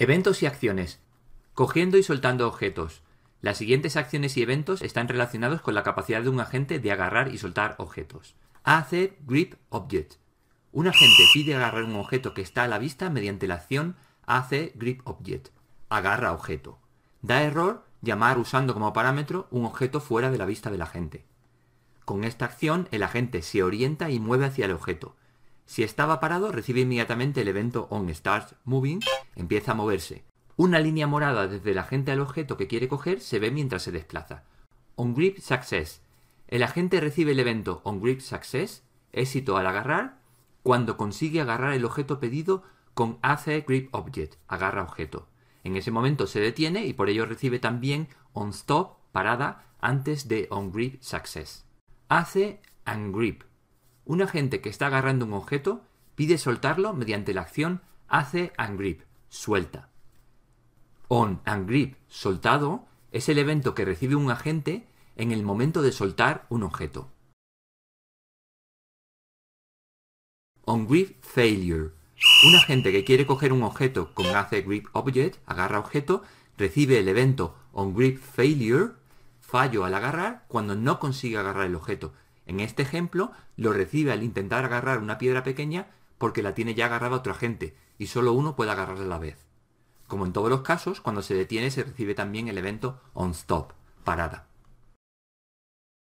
Eventos y acciones. Cogiendo y soltando objetos. Las siguientes acciones y eventos están relacionados con la capacidad de un agente de agarrar y soltar objetos. AC Grip Object. Un agente pide agarrar un objeto que está a la vista mediante la acción AC Grip Object. Agarra objeto. Da error llamar usando como parámetro un objeto fuera de la vista del agente. Con esta acción el agente se orienta y mueve hacia el objeto, si estaba parado, recibe inmediatamente el evento On START Moving, empieza a moverse. Una línea morada desde el agente al objeto que quiere coger se ve mientras se desplaza. On Grip Success. El agente recibe el evento On Grip Success, éxito al agarrar, cuando consigue agarrar el objeto pedido con HACE Grip Object, agarra objeto. En ese momento se detiene y por ello recibe también On Stop, parada, antes de On Grip Success. Hace and Grip un agente que está agarrando un objeto pide soltarlo mediante la acción hace and grip, suelta. On and grip, soltado, es el evento que recibe un agente en el momento de soltar un objeto. On grip failure. Un agente que quiere coger un objeto con hace grip object, agarra objeto, recibe el evento on grip failure, fallo al agarrar, cuando no consigue agarrar el objeto, en este ejemplo, lo recibe al intentar agarrar una piedra pequeña porque la tiene ya agarrada otra gente y solo uno puede agarrarla a la vez. Como en todos los casos, cuando se detiene se recibe también el evento on stop, parada.